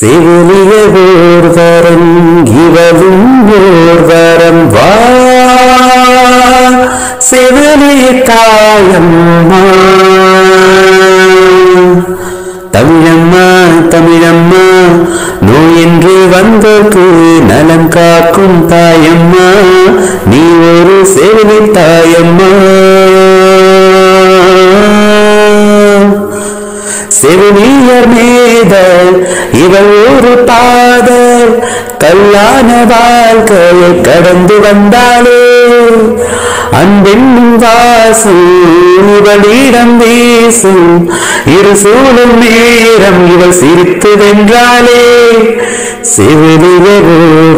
செவிலியோர்வரம் இவளும் ஓர்வரம் வா செவிலி தாயம்மா தமிழம்மா தமிழம்மா நோயென்று வந்தோர்க்கு நலம் காக்கும் தாயம்மா நீ ஒரு செவிலி தாயம்மா செவிலியர் மேல் வேதல் இவள் ஒரு பாதல் கல்லான வாழ்க்கையை கடந்து வந்தாளே அன்பென்னும் வாசம் இவளிடம் வீசும் இரு சூழும் நேரம் இவள் சிரித்து வென்றாளே சிவிலியரோ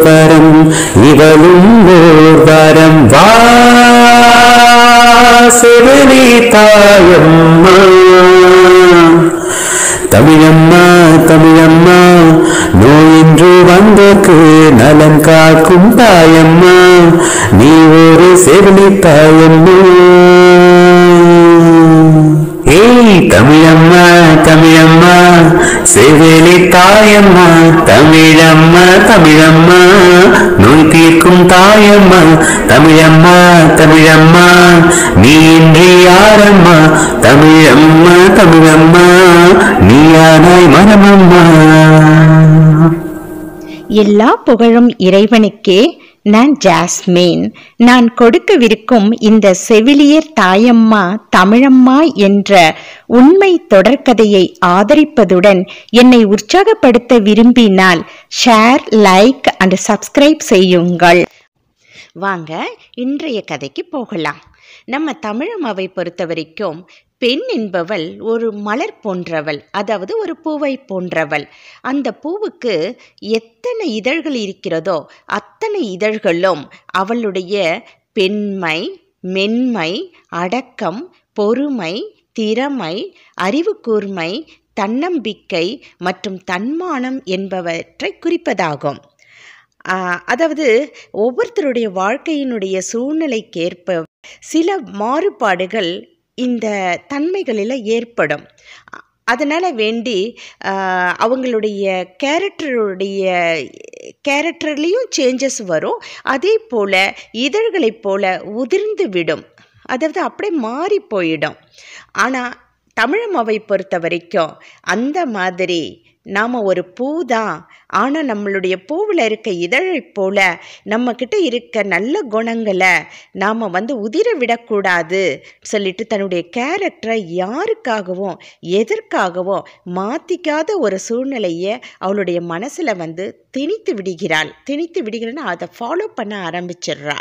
வரம் இவளும் ஓர் வரம் வா சிவனி தாயம்மா தமிழம்மா தமிழம்மா நோயின்று வந்தோர்க்கு நலன் காக்கும் தாயம்மா நீ ஒரு செவிலி தாயம்மா ஏய் தமிழம்மா தமிழம்மா செவிலி தாயம்மா தமிழம்மா தமிழம்மா நோய் தீர்க்கும் தாயம்மா தமிழம்மா தமிழம்மா நீன்றி யாரம்மா தமிழம்மா தமிழம்மா நீயானாய் மரமம்மா எல்லா புகழும் இறைவனுக்கே நான் ஜாஸ்மின் நான் கொடுக்கவிருக்கும் இந்த செவிலியர் தாயம்மா தமிழம்மா என்ற உண்மை தொடர்கதையை ஆதரிப்பதுடன் என்னை உற்சாகப்படுத்த விரும்பினால் ஷேர் லைக் அண்ட் சப்ஸ்கிரைப் செய்யுங்கள் வாங்க இன்றைய கதைக்கு போகலாம் நம்ம தமிழம்மாவை பொறுத்த வரைக்கும் பெண் என்பவள் ஒரு மலர் போன்றவள் அதாவது ஒரு பூவை போன்றவள் அந்த பூவுக்கு எத்தனை இதழ்கள் இருக்கிறதோ அத்தனை இதழ்களும் அவளுடைய பெண்மை மென்மை அடக்கம் பொறுமை திறமை அறிவு கூர்மை தன்னம்பிக்கை மற்றும் தன்மானம் என்பவற்றை குறிப்பதாகும் அதாவது ஒவ்வொருத்தருடைய வாழ்க்கையினுடைய சூழ்நிலைக்கேற்ப சில மாறுபாடுகள் இந்த தன்மைகளில் ஏற்படும் அதனால் வேண்டி அவங்களுடைய கேரக்டருடைய கேரக்டர்லேயும் சேஞ்சஸ் வரும் அதே போல் இதழ்களைப் போல் உதிர்ந்து விடும் அதாவது அப்படியே மாறி போயிடும் ஆனால் தமிழம் அவை பொறுத்த வரைக்கும் அந்த மாதிரி நாம் ஒரு பூ தான் ஆனால் நம்மளுடைய பூவில் இருக்க இதழை போல் நம்மக்கிட்ட இருக்க நல்ல குணங்களை நாம் வந்து உதிர விடக்கூடாது சொல்லிட்டு தன்னுடைய கேரக்டரை யாருக்காகவும் எதற்காகவும் மாற்றிக்காத ஒரு சூழ்நிலையை அவளுடைய மனசில் வந்து திணித்து விடுகிறாள் திணித்து விடுகிறேன்னா அதை ஃபாலோ பண்ண ஆரம்பிச்சிடுறா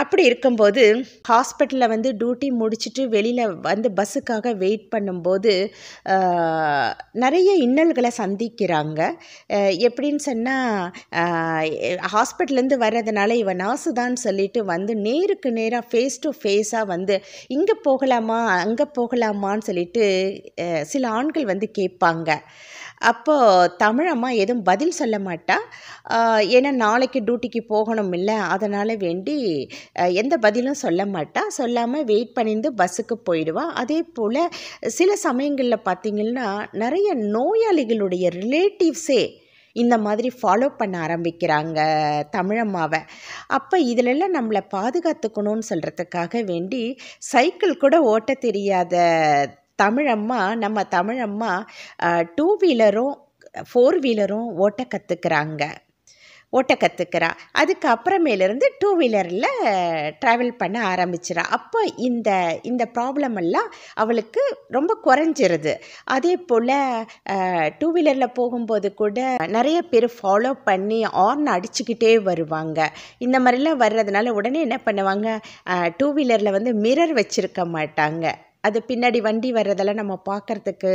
அப்படி இருக்கும்போது ஹாஸ்பிட்டலில் வந்து டியூட்டி முடிச்சுட்டு வெளியில் வந்து பஸ்ஸுக்காக வெயிட் பண்ணும்போது நிறைய இன்னல்களை சந்திக்கிறாங்க எப்படின்னு சொன்னால் ஹாஸ்பிட்டலேருந்து வர்றதுனால இவன் நர்ஸு தான் சொல்லிட்டு வந்து நேருக்கு நேராக ஃபேஸ் டு ஃபேஸாக வந்து இங்கே போகலாமா அங்கே போகலாமான்னு சொல்லிட்டு சில ஆண்கள் வந்து கேட்பாங்க அப்போது தமிழம்மா எதுவும் பதில் சொல்ல மாட்டா ஏன்னா நாளைக்கு டியூட்டிக்கு போகணும் இல்லை அதனால் வேண்டி எந்த பதிலும் சொல்ல மாட்டா சொல்லாமல் வெயிட் பண்ணிந்து பஸ்ஸுக்கு போயிடுவாள் அதே போல் சில சமயங்களில் பார்த்திங்கன்னா நிறைய நோயாளிகளுடைய ரிலேட்டிவ்ஸே இந்த மாதிரி ஃபாலோ பண்ண ஆரம்பிக்கிறாங்க தமிழம்மாவை அப்போ இதிலெல்லாம் நம்மளை பாதுகாத்துக்கணும்னு சொல்கிறதுக்காக வேண்டி சைக்கிள் கூட ஓட்ட தெரியாத தமிழம்மா நம்ம தமிழம்மா டூ வீலரும் ஃபோர் வீலரும் ஓட்ட கற்றுக்குறாங்க ஓட்ட கற்றுக்கிறா அதுக்கு அப்புறமேலேருந்து டூ வீலரில் ட்ராவல் பண்ண ஆரம்பிச்சிடா அப்போ இந்த இந்த ப்ராப்ளம் எல்லாம் அவளுக்கு ரொம்ப குறைஞ்சிருது அதே போல் டூ வீலரில் போகும்போது கூட நிறைய பேர் ஃபாலோ பண்ணி ஆர்ன் அடிச்சுக்கிட்டே வருவாங்க இந்த மாதிரிலாம் வர்றதுனால உடனே என்ன பண்ணுவாங்க டூ வீலரில் வந்து மிரர் வச்சுருக்க மாட்டாங்க அது பின்னாடி வண்டி வர்றதெல்லாம் நம்ம பார்க்குறதுக்கு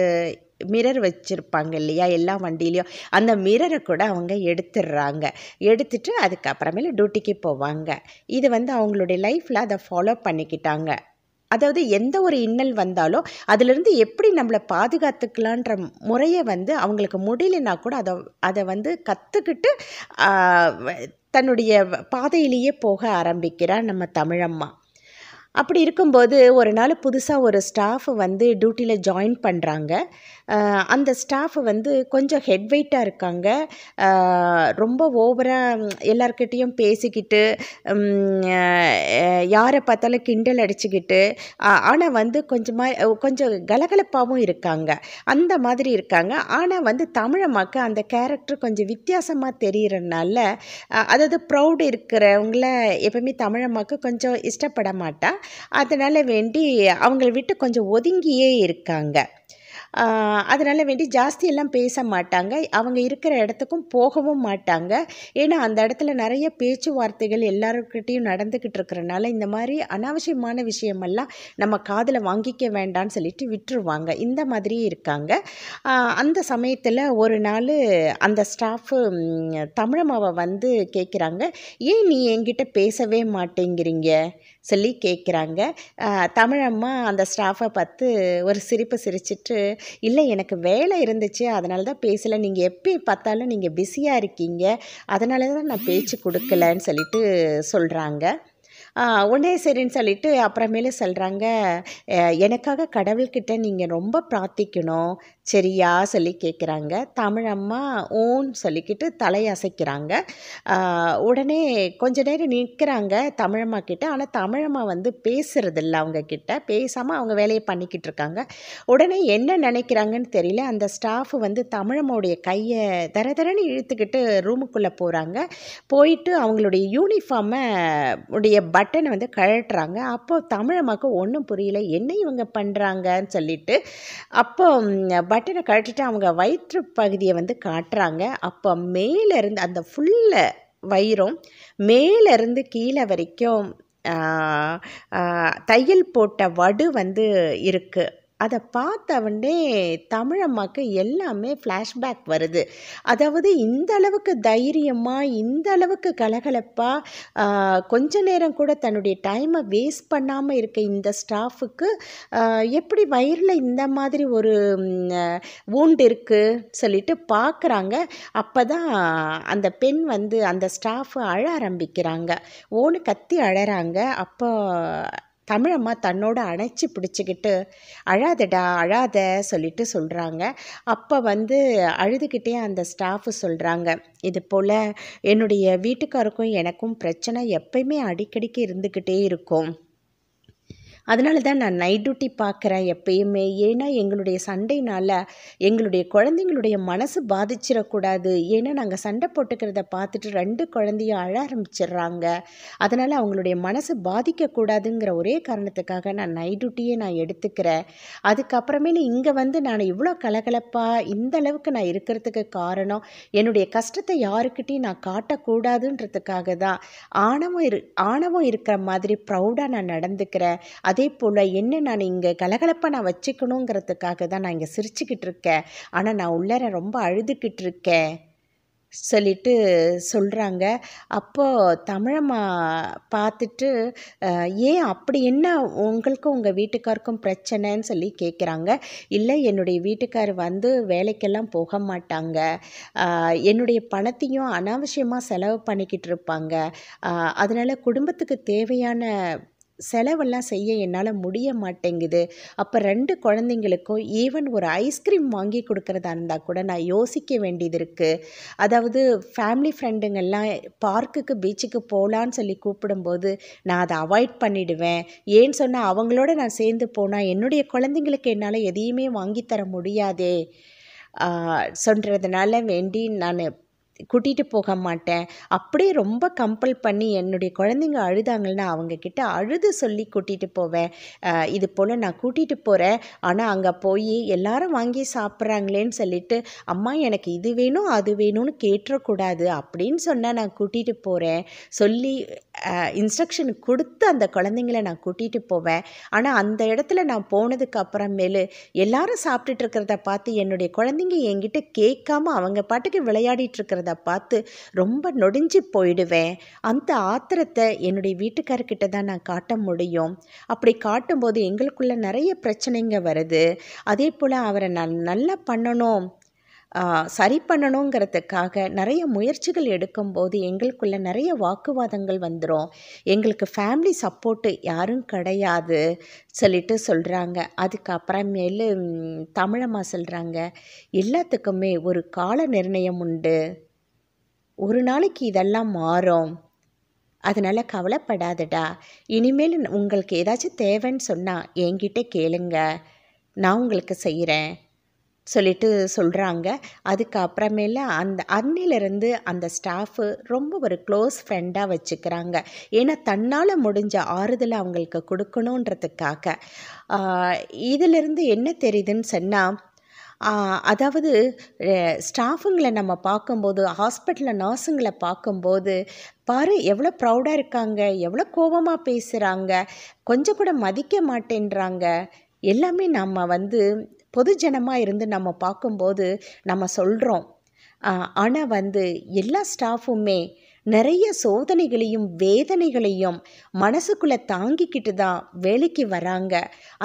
மிரர் வச்சுருப்பாங்க இல்லையா எல்லா வண்டிலேயும் அந்த மிரரை கூட அவங்க எடுத்துடுறாங்க எடுத்துட்டு அதுக்கப்புறமேல டியூட்டிக்கு போவாங்க இது வந்து அவங்களுடைய லைஃப்பில் அதை ஃபாலோ பண்ணிக்கிட்டாங்க அதாவது எந்த ஒரு இன்னல் வந்தாலும் அதிலிருந்து எப்படி நம்மளை பாதுகாத்துக்கலான்ற முறையை வந்து அவங்களுக்கு முடியலன்னா கூட அதை அதை வந்து கற்றுக்கிட்டு தன்னுடைய பாதையிலேயே போக ஆரம்பிக்கிறார் நம்ம தமிழம்மா அப்படி இருக்கும்போது ஒரு நாள் புதுசாக ஒரு ஸ்டாஃப் வந்து டியூட்டியில் ஜாயின் பண்ணுறாங்க அந்த ஸ்டாஃப் வந்து கொஞ்சம் ஹெட் வெயிட்டாக இருக்காங்க ரொம்ப ஓவராக எல்லார்கிட்டேயும் பேசிக்கிட்டு யாரை பார்த்தாலும் கிண்டல் அடிச்சுக்கிட்டு ஆனால் வந்து கொஞ்சமாக கொஞ்சம் கலகலப்பாகவும் இருக்காங்க அந்த மாதிரி இருக்காங்க ஆனால் வந்து தமிழமாக்க அந்த கேரக்டர் கொஞ்சம் வித்தியாசமாக தெரிகிறனால அதாவது ப்ரௌடு இருக்கிறவங்கள எப்பவுமே தமிழமாக்க கொஞ்சம் இஷ்டப்பட மாட்டா அதனால் வேண்டி அவங்கள விட்டு கொஞ்சம் ஒதுங்கியே இருக்காங்க அதனால் வேண்டி ஜாஸ்தியெல்லாம் பேச மாட்டாங்க அவங்க இருக்கிற இடத்துக்கும் போகவும் மாட்டாங்க ஏன்னா அந்த இடத்துல நிறைய பேச்சுவார்த்தைகள் எல்லாருக்கிட்டேயும் நடந்துக்கிட்டு இருக்கிறனால இந்த மாதிரி அனாவசியமான விஷயமெல்லாம் நம்ம காதில் வாங்கிக்க வேண்டான்னு சொல்லிட்டு விட்டுருவாங்க இந்த மாதிரி இருக்காங்க அந்த சமயத்தில் ஒரு நாள் அந்த ஸ்டாஃபு தமிழமாவை வந்து கேட்குறாங்க ஏன் நீ என்கிட்ட பேசவே மாட்டேங்கிறீங்க சொல்லி கேட்குறாங்க தமிழம்மா அந்த ஸ்டாஃபை பார்த்து ஒரு சிரிப்பு சிரிச்சிட்டு இல்லை எனக்கு வேலை இருந்துச்சு அதனால தான் பேசலை நீங்கள் எப்போ பார்த்தாலும் நீங்கள் பிஸியாக இருக்கீங்க அதனால தான் நான் பேச்சு கொடுக்கலன்னு சொல்லிட்டு சொல்கிறாங்க உடனே சரின்னு சொல்லிட்டு அப்புறமேலே சொல்கிறாங்க எனக்காக கடவுள்கிட்ட நீங்கள் ரொம்ப பிரார்த்திக்கணும் சரியா சொல்லி கேட்குறாங்க தமிழம்மா ஓன் சொல்லிக்கிட்டு தலையசைக்கிறாங்க உடனே கொஞ்ச நேரம் நிற்கிறாங்க தமிழம்மா கிட்ட ஆனால் தமிழம்மா வந்து பேசுறதில்ல அவங்க கிட்ட பேசாமல் அவங்க வேலையை பண்ணிக்கிட்டு இருக்காங்க உடனே என்ன நினைக்கிறாங்கன்னு தெரியல அந்த ஸ்டாஃப் வந்து தமிழம்மாவுடைய கையை தர தரன்னு இழுத்துக்கிட்டு ரூமுக்குள்ளே போகிறாங்க போயிட்டு அவங்களுடைய யூனிஃபார்மை உடைய பட் பட்டனை வந்து கழட்டுறாங்க அப்போ தமிழ் மக்கள் ஒன்றும் புரியல என்ன இவங்க பண்ணுறாங்கன்னு சொல்லிட்டு அப்போ பட்டனை கழட்டிட்டு அவங்க வயிற்று பகுதியை வந்து காட்டுறாங்க அப்போ மேலேருந்து அந்த ஃபுல்ல வயிறும் மேலேருந்து கீழே வரைக்கும் தையல் போட்ட வடு வந்து இருக்குது அதை பார்த்தவொடனே தமிழம்மாக்கு எல்லாமே ஃப்ளாஷ்பேக் வருது அதாவது இந்த அளவுக்கு தைரியமாக இந்த அளவுக்கு கலகலப்பாக கொஞ்ச நேரம் கூட தன்னுடைய டைமை வேஸ்ட் பண்ணாமல் இருக்க இந்த ஸ்டாஃபுக்கு எப்படி வயிறில் இந்த மாதிரி ஒரு ஊண்டு இருக்குது சொல்லிட்டு பார்க்குறாங்க அப்போ தான் அந்த பெண் வந்து அந்த ஸ்டாஃப் அழ ஆரம்பிக்கிறாங்க ஓன்னு கத்தி அழறாங்க அப்போ தமிழம்மா தன்னோட அணைச்சி பிடிச்சிக்கிட்டு அழாதடா அழாத சொல்லிட்டு சொல்கிறாங்க அப்போ வந்து அழுதுகிட்டே அந்த ஸ்டாஃபு சொல்கிறாங்க இது போல் என்னுடைய வீட்டுக்காருக்கும் எனக்கும் பிரச்சனை எப்பயுமே அடிக்கடிக்கு இருந்துக்கிட்டே இருக்கும் அதனால தான் நான் நைட் டியூட்டி பார்க்குறேன் எப்பயுமே ஏன்னா எங்களுடைய சண்டைனால் எங்களுடைய குழந்தைங்களுடைய மனசு பாதிச்சிடக்கூடாது ஏன்னா நாங்கள் சண்டை போட்டுக்கிறத பார்த்துட்டு ரெண்டு குழந்தையும் அழ ஆரம்பிச்சிடுறாங்க அதனால் அவங்களுடைய மனசு பாதிக்கக்கூடாதுங்கிற ஒரே காரணத்துக்காக நான் நைட் டியூட்டியே நான் எடுத்துக்கிறேன் அதுக்கப்புறமேலு இங்கே வந்து நான் இவ்வளோ கலகலப்பாக இந்த அளவுக்கு நான் இருக்கிறதுக்கு காரணம் என்னுடைய கஷ்டத்தை யாருக்கிட்டையும் நான் காட்டக்கூடாதுன்றதுக்காக தான் ஆணவம் இரு ஆணவம் இருக்கிற மாதிரி ப்ரௌடாக நான் நடந்துக்கிறேன் அதே போல் என்ன நான் இங்கே கலகலப்பாக நான் வச்சுக்கணுங்கிறதுக்காக தான் நான் இங்கே சிரிச்சுக்கிட்டு இருக்கேன் ஆனால் நான் உள்ளார ரொம்ப அழுதுகிட்டு இருக்கேன் சொல்லிட்டு சொல்கிறாங்க அப்போது தமிழம்மா பார்த்துட்டு ஏன் அப்படி என்ன உங்களுக்கும் உங்கள் வீட்டுக்காருக்கும் பிரச்சனைன்னு சொல்லி கேட்குறாங்க இல்லை என்னுடைய வீட்டுக்கார் வந்து வேலைக்கெல்லாம் போக மாட்டாங்க என்னுடைய பணத்தையும் அனாவசியமாக செலவு பண்ணிக்கிட்டு இருப்பாங்க அதனால் குடும்பத்துக்கு தேவையான செலவெல்லாம் செய்ய என்னால் முடிய மாட்டேங்குது அப்போ ரெண்டு குழந்தைங்களுக்கும் ஈவன் ஒரு ஐஸ்கிரீம் வாங்கி கொடுக்குறதா இருந்தால் கூட நான் யோசிக்க வேண்டியது இருக்குது அதாவது ஃபேமிலி ஃப்ரெண்டுங்கள்லாம் பார்க்குக்கு பீச்சுக்கு போகலான்னு சொல்லி கூப்பிடும்போது நான் அதை அவாய்ட் பண்ணிவிடுவேன் ஏன்னு சொன்னால் அவங்களோட நான் சேர்ந்து போனால் என்னுடைய குழந்தைங்களுக்கு என்னால் எதையுமே வாங்கித்தர முடியாதே சொல்கிறதுனால வேண்டி நான் கூட்டிகிட்டு போக மாட்டேன் அப்படியே ரொம்ப கம்பல் பண்ணி என்னுடைய குழந்தைங்க அழுதாங்கன்னா அவங்கக்கிட்ட அழுது சொல்லி கூட்டிகிட்டு போவேன் இது போல் நான் கூட்டிகிட்டு போகிறேன் ஆனால் அங்கே போய் எல்லாரும் வாங்கி சாப்பிட்றாங்களேன்னு சொல்லிட்டு அம்மா எனக்கு இது வேணும் அது வேணும்னு கேட்டுறக்கூடாது அப்படின்னு சொன்னால் நான் கூட்டிகிட்டு போகிறேன் சொல்லி இன்ஸ்ட்ரக்ஷன் கொடுத்து அந்த குழந்தைங்கள நான் கூட்டிகிட்டு போவேன் ஆனால் அந்த இடத்துல நான் போனதுக்கு அப்புறமேலு எல்லாரும் சாப்பிட்டுட்டு இருக்கிறத பார்த்து என்னுடைய குழந்தைங்க என்கிட்ட கேட்காம அவங்க பாட்டுக்கு விளையாடிட்டு இருக்கிறத வர்றத பார்த்து ரொம்ப நொடிஞ்சு போயிடுவேன் அந்த ஆத்திரத்தை என்னுடைய வீட்டுக்காரர்கிட்ட தான் நான் காட்ட முடியும் அப்படி காட்டும்போது எங்களுக்குள்ள நிறைய பிரச்சனைங்க வருது அதே போல் அவரை நான் நல்லா பண்ணணும் சரி பண்ணணுங்கிறதுக்காக நிறைய முயற்சிகள் எடுக்கும்போது எங்களுக்குள்ள நிறைய வாக்குவாதங்கள் வந்துடும் எங்களுக்கு ஃபேமிலி சப்போர்ட்டு யாரும் கிடையாது சொல்லிட்டு சொல்கிறாங்க அதுக்கப்புறமேலு தமிழமாக சொல்கிறாங்க எல்லாத்துக்குமே ஒரு கால நிர்ணயம் உண்டு ஒரு நாளைக்கு இதெல்லாம் மாறும் அதனால் கவலைப்படாதடா இனிமேல் உங்களுக்கு ஏதாச்சும் தேவைன்னு சொன்னால் என்கிட்ட கேளுங்க நான் உங்களுக்கு செய்கிறேன் சொல்லிட்டு சொல்கிறாங்க அதுக்கு அப்புறமேல அந்த அன்னிலிருந்து அந்த ஸ்டாஃபு ரொம்ப ஒரு க்ளோஸ் ஃப்ரெண்டாக வச்சுக்கிறாங்க ஏன்னா தன்னால் முடிஞ்ச ஆறுதலை அவங்களுக்கு கொடுக்கணுன்றதுக்காக இதிலிருந்து என்ன தெரியுதுன்னு சொன்னால் அதாவது ஸ்டாஃபுங்களை நம்ம பார்க்கும்போது ஹாஸ்பிட்டலில் நர்ஸுங்களை பார்க்கும்போது பாரு எவ்வளோ ப்ரௌடாக இருக்காங்க எவ்வளோ கோபமாக பேசுகிறாங்க கொஞ்சம் கூட மதிக்க மாட்டேன்றாங்க எல்லாமே நம்ம வந்து பொதுஜனமாக இருந்து நம்ம பார்க்கும்போது நம்ம சொல்கிறோம் ஆனால் வந்து எல்லா ஸ்டாஃபுமே நிறைய சோதனைகளையும் வேதனைகளையும் மனசுக்குள்ளே தாங்கிக்கிட்டு தான் வேலைக்கு வராங்க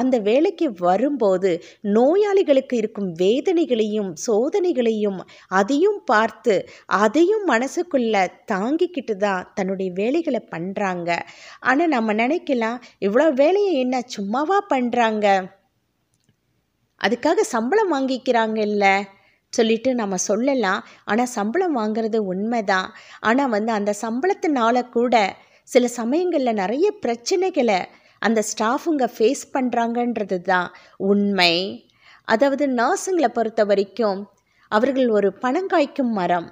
அந்த வேலைக்கு வரும்போது நோயாளிகளுக்கு இருக்கும் வேதனைகளையும் சோதனைகளையும் அதையும் பார்த்து அதையும் மனசுக்குள்ளே தாங்கிக்கிட்டு தான் தன்னுடைய வேலைகளை பண்ணுறாங்க ஆனால் நம்ம நினைக்கலாம் இவ்வளோ வேலையை என்ன சும்மாவா பண்ணுறாங்க அதுக்காக சம்பளம் வாங்கிக்கிறாங்க இல்லை சொல்லிட்டு நம்ம சொல்லலாம் ஆனால் சம்பளம் வாங்கிறது உண்மைதான் ஆனால் வந்து அந்த சம்பளத்தினால கூட சில சமயங்களில் நிறைய பிரச்சனைகளை அந்த ஸ்டாஃபுங்க ஃபேஸ் பண்ணுறாங்கன்றது தான் உண்மை அதாவது நர்ஸுங்களை பொறுத்த வரைக்கும் அவர்கள் ஒரு பணம் காய்க்கும் மரம்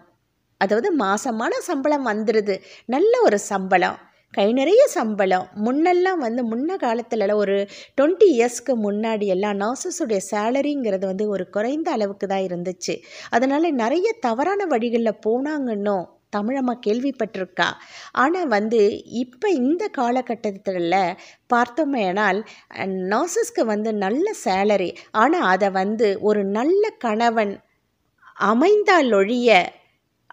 அதாவது மாதமான சம்பளம் வந்துடுது நல்ல ஒரு சம்பளம் கை நிறைய சம்பளம் முன்னெல்லாம் வந்து முன்ன காலத்துலலாம் ஒரு டுவெண்ட்டி இயர்ஸ்க்கு முன்னாடி எல்லாம் நர்சஸுடைய சேலரிங்கிறது வந்து ஒரு குறைந்த அளவுக்கு தான் இருந்துச்சு அதனால் நிறைய தவறான வழிகளில் போனாங்கன்னும் தமிழம்மா கேள்விப்பட்டிருக்கா ஆனால் வந்து இப்போ இந்த காலகட்டத்தில் பார்த்தோமேனால் நர்சஸ்க்கு வந்து நல்ல சேலரி ஆனால் அதை வந்து ஒரு நல்ல கணவன் அமைந்தாலொழிய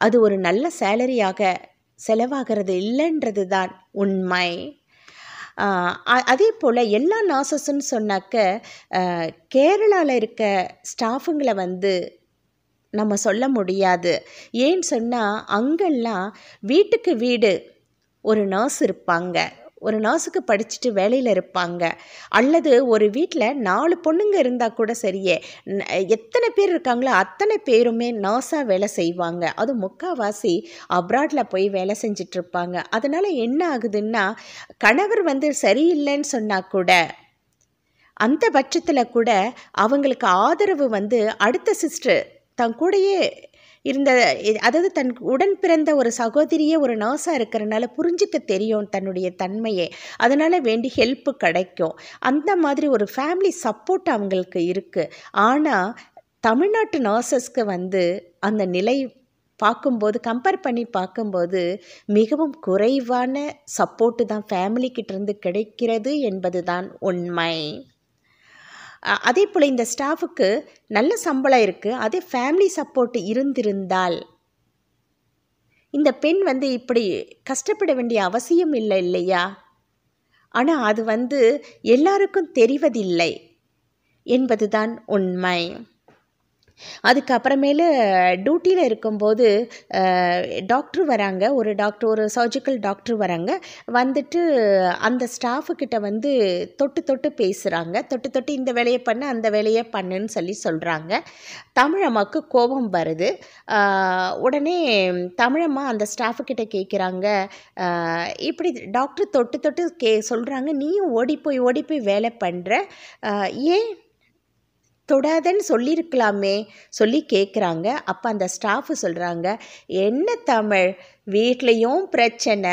அது ஒரு நல்ல சேலரியாக செலவாகிறது இல்லைன்றது தான் உண்மை அதே போல் எல்லா நாசஸ்ன்னு சொன்னாக்க கேரளாவில் இருக்க ஸ்டாஃபுங்களை வந்து நம்ம சொல்ல முடியாது ஏன்னு சொன்னால் அங்கெல்லாம் வீட்டுக்கு வீடு ஒரு நர்ஸ் இருப்பாங்க ஒரு நர்ஸுக்கு படிச்சுட்டு வேலையில் இருப்பாங்க அல்லது ஒரு வீட்டில் நாலு பொண்ணுங்க இருந்தால் கூட சரியே எத்தனை பேர் இருக்காங்களோ அத்தனை பேருமே நாசாக வேலை செய்வாங்க அது முக்கால்வாசி அப்ராடில் போய் வேலை செஞ்சிட்ருப்பாங்க அதனால் என்ன ஆகுதுன்னா கணவர் வந்து சரியில்லைன்னு சொன்னால் கூட அந்த பட்சத்தில் கூட அவங்களுக்கு ஆதரவு வந்து அடுத்த சிஸ்டர் தன் கூடயே இருந்த அதாவது தன் உடன் பிறந்த ஒரு சகோதரியே ஒரு நர்ஸாக இருக்கிறனால புரிஞ்சுக்க தெரியும் தன்னுடைய தன்மையை அதனால் வேண்டி ஹெல்ப்பு கிடைக்கும் அந்த மாதிரி ஒரு ஃபேமிலி சப்போர்ட் அவங்களுக்கு இருக்குது ஆனால் தமிழ்நாட்டு நர்சஸ்க்கு வந்து அந்த நிலை பார்க்கும்போது கம்பேர் பண்ணி பார்க்கும்போது மிகவும் குறைவான சப்போர்ட்டு தான் ஃபேமிலிக்கிட்டேருந்து கிடைக்கிறது என்பது தான் உண்மை அதே போல் இந்த ஸ்டாஃபுக்கு நல்ல சம்பளம் இருக்குது அதே ஃபேமிலி சப்போர்ட் இருந்திருந்தால் இந்த பெண் வந்து இப்படி கஷ்டப்பட வேண்டிய அவசியம் இல்லை இல்லையா ஆனால் அது வந்து எல்லாருக்கும் தெரிவதில்லை என்பதுதான் உண்மை அதுக்கப்புறமேலு டியூட்டியில் இருக்கும்போது டாக்டர் வராங்க ஒரு டாக்டர் ஒரு சர்ஜிக்கல் டாக்டர் வராங்க வந்துட்டு அந்த ஸ்டாஃபுக்கிட்ட வந்து தொட்டு தொட்டு பேசுகிறாங்க தொட்டு தொட்டு இந்த வேலையை பண்ணு அந்த வேலையை பண்ணுன்னு சொல்லி சொல்கிறாங்க தமிழம்மாவுக்கு கோபம் வருது உடனே தமிழம்மா அந்த ஸ்டாஃபுக்கிட்ட கேட்குறாங்க இப்படி டாக்டர் தொட்டு தொட்டு கே சொல்கிறாங்க நீயும் ஓடி போய் ஓடி போய் வேலை பண்ணுற ஏன் தொடாதன்னு சொல்லியிருக்கலாமே சொல்லி கேட்குறாங்க அப்போ அந்த ஸ்டாஃபு சொல்கிறாங்க என்ன தமிழ் வீட்லேயும் பிரச்சனை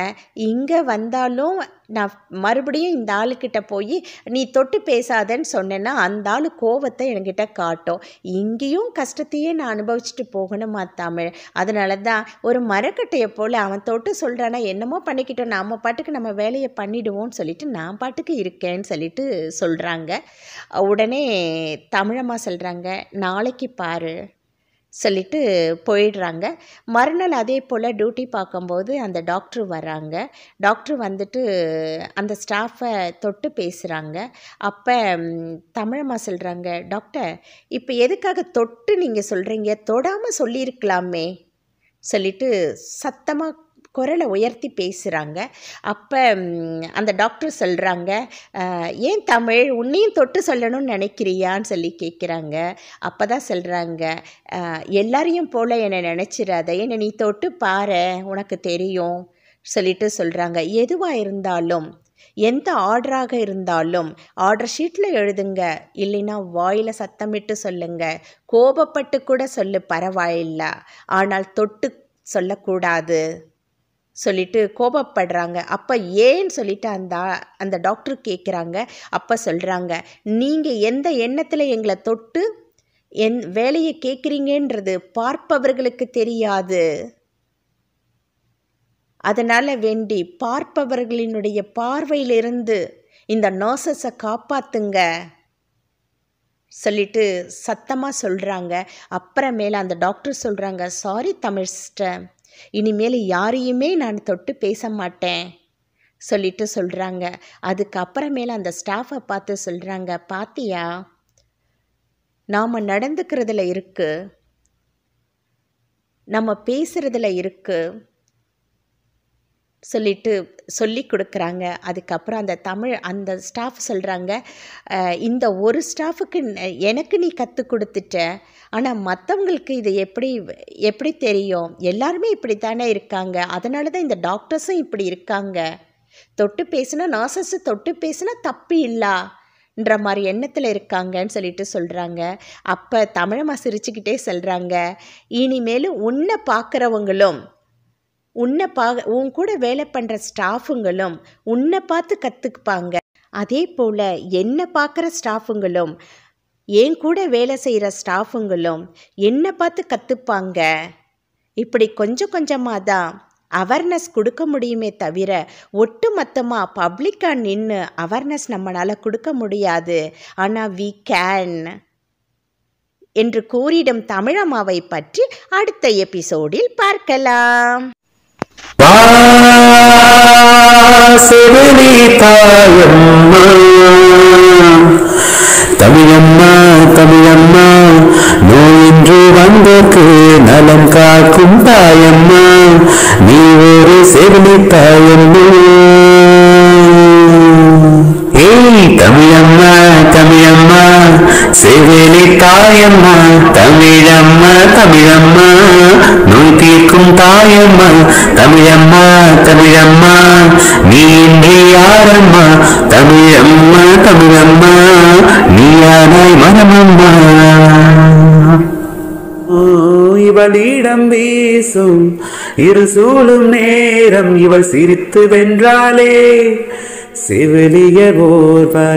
இங்கே வந்தாலும் நான் மறுபடியும் இந்த ஆளுக்கிட்ட போய் நீ தொட்டு பேசாதன்னு சொன்னேன்னா அந்த ஆள் கோவத்தை என்கிட்ட காட்டும் இங்கேயும் கஷ்டத்தையே நான் அனுபவிச்சுட்டு போகணுமா தமிழ் அதனால தான் ஒரு மரக்கட்டையை போல் அவன் தொட்டு சொல்கிறானா என்னமோ பண்ணிக்கிட்டோம் நாம் பாட்டுக்கு நம்ம வேலையை பண்ணிடுவோம்னு சொல்லிட்டு நான் பாட்டுக்கு இருக்கேன்னு சொல்லிட்டு சொல்கிறாங்க உடனே தமிழம்மா சொல்கிறாங்க நாளைக்கு பாரு சொல்லிட்டு போயிடுறாங்க மறுநாள் அதே போல் டியூட்டி பார்க்கும்போது அந்த டாக்டர் வராங்க டாக்டர் வந்துட்டு அந்த ஸ்டாஃபை தொட்டு பேசுகிறாங்க அப்போ தமிழம்மா சொல்கிறாங்க டாக்டர் இப்போ எதுக்காக தொட்டு நீங்கள் சொல்கிறீங்க தொடாமல் சொல்லியிருக்கலாமே சொல்லிட்டு சத்தமாக குரலை உயர்த்தி பேசுகிறாங்க அப்போ அந்த டாக்டர் சொல்கிறாங்க ஏன் தமிழ் உன்னையும் தொட்டு சொல்லணும்னு நினைக்கிறியான்னு சொல்லி கேட்குறாங்க அப்போ தான் சொல்கிறாங்க எல்லாரையும் போல் என்னை நினச்சிடாத என்னை நீ தொட்டு பாரு உனக்கு தெரியும் சொல்லிட்டு சொல்கிறாங்க எதுவாக இருந்தாலும் எந்த ஆர்டராக இருந்தாலும் ஆர்டர் ஷீட்டில் எழுதுங்க இல்லைன்னா வாயில் சத்தமிட்டு சொல்லுங்க கோபப்பட்டு கூட சொல்லு பரவாயில்ல ஆனால் தொட்டு சொல்லக்கூடாது சொல்லிட்டு கோபப்படுறாங்க அப்போ ஏன்னு சொல்லிட்டு அந்த அந்த டாக்டர் கேட்குறாங்க அப்போ சொல்கிறாங்க நீங்கள் எந்த எண்ணத்தில் எங்களை தொட்டு என் வேலையை கேட்குறீங்கன்றது பார்ப்பவர்களுக்கு தெரியாது அதனால் வேண்டி பார்ப்பவர்களினுடைய பார்வையிலிருந்து இந்த நர்சஸை காப்பாற்றுங்க சொல்லிட்டு சத்தமாக சொல்கிறாங்க அப்புறமேல அந்த டாக்டர் சொல்கிறாங்க சாரி தமிழ் சிஸ்டர் இனிமேல் யாரையுமே நான் தொட்டு பேச மாட்டேன் சொல்லிட்டு சொல்கிறாங்க அதுக்கப்புறமேல அந்த ஸ்டாஃபை பார்த்து சொல்கிறாங்க பாத்தியா நாம் நடந்துக்கிறதுல இருக்குது நம்ம பேசுகிறதுல இருக்குது சொல்லிட்டு சொல்லி கொடுக்குறாங்க அதுக்கப்புறம் அந்த தமிழ் அந்த ஸ்டாஃப் சொல்கிறாங்க இந்த ஒரு ஸ்டாஃபுக்கு எனக்கு நீ கற்றுக் கொடுத்துட்ட ஆனால் மற்றவங்களுக்கு இது எப்படி எப்படி தெரியும் எல்லாருமே இப்படி தானே இருக்காங்க அதனால தான் இந்த டாக்டர்ஸும் இப்படி இருக்காங்க தொட்டு பேசுனா நர்சஸ் தொட்டு பேசுனா தப்பு இல்லைன்ற ன்ற மாதிரி எண்ணத்தில் இருக்காங்கன்னு சொல்லிட்டு சொல்கிறாங்க அப்போ தமிழமாக சிரிச்சுக்கிட்டே சொல்கிறாங்க இனிமேலும் உன்னை பார்க்குறவங்களும் உன்னை பா உன் கூட வேலை பண்ணுற ஸ்டாஃபுங்களும் உன்னை பார்த்து கற்றுக்குப்பாங்க அதே போல் என்னை பார்க்குற ஸ்டாஃபுங்களும் என் கூட வேலை செய்கிற ஸ்டாஃபுங்களும் என்னை பார்த்து கற்றுப்பாங்க இப்படி கொஞ்சம் கொஞ்சமாக தான் அவேர்னஸ் கொடுக்க முடியுமே தவிர ஒட்டு மொத்தமாக பப்ளிக்காக நின்று அவேர்னஸ் நம்மளால் கொடுக்க முடியாது ஆனால் வி கேன் என்று கூறிடும் தமிழமாவை பற்றி அடுத்த எபிசோடில் பார்க்கலாம் வாசுவினி தாயம்மா தமிழம்மா தமிழம்மா நோயின்று வந்தோர்க்கு நலம் காக்கும் தாயம்மா நீ ஒரு செவிலி தாயம்மா ஏய் தமிழம்மா தமிழம்மா செவிலி தாய் அம்மா நீ இன்றி யாரம்மா அம்மா நீ யாரை மரமம்மா இவளிடம் வீசும் இரு சூழும் நேரம் இவள் சிரித்து வென்றாலே செவிலிய ஓர்வார்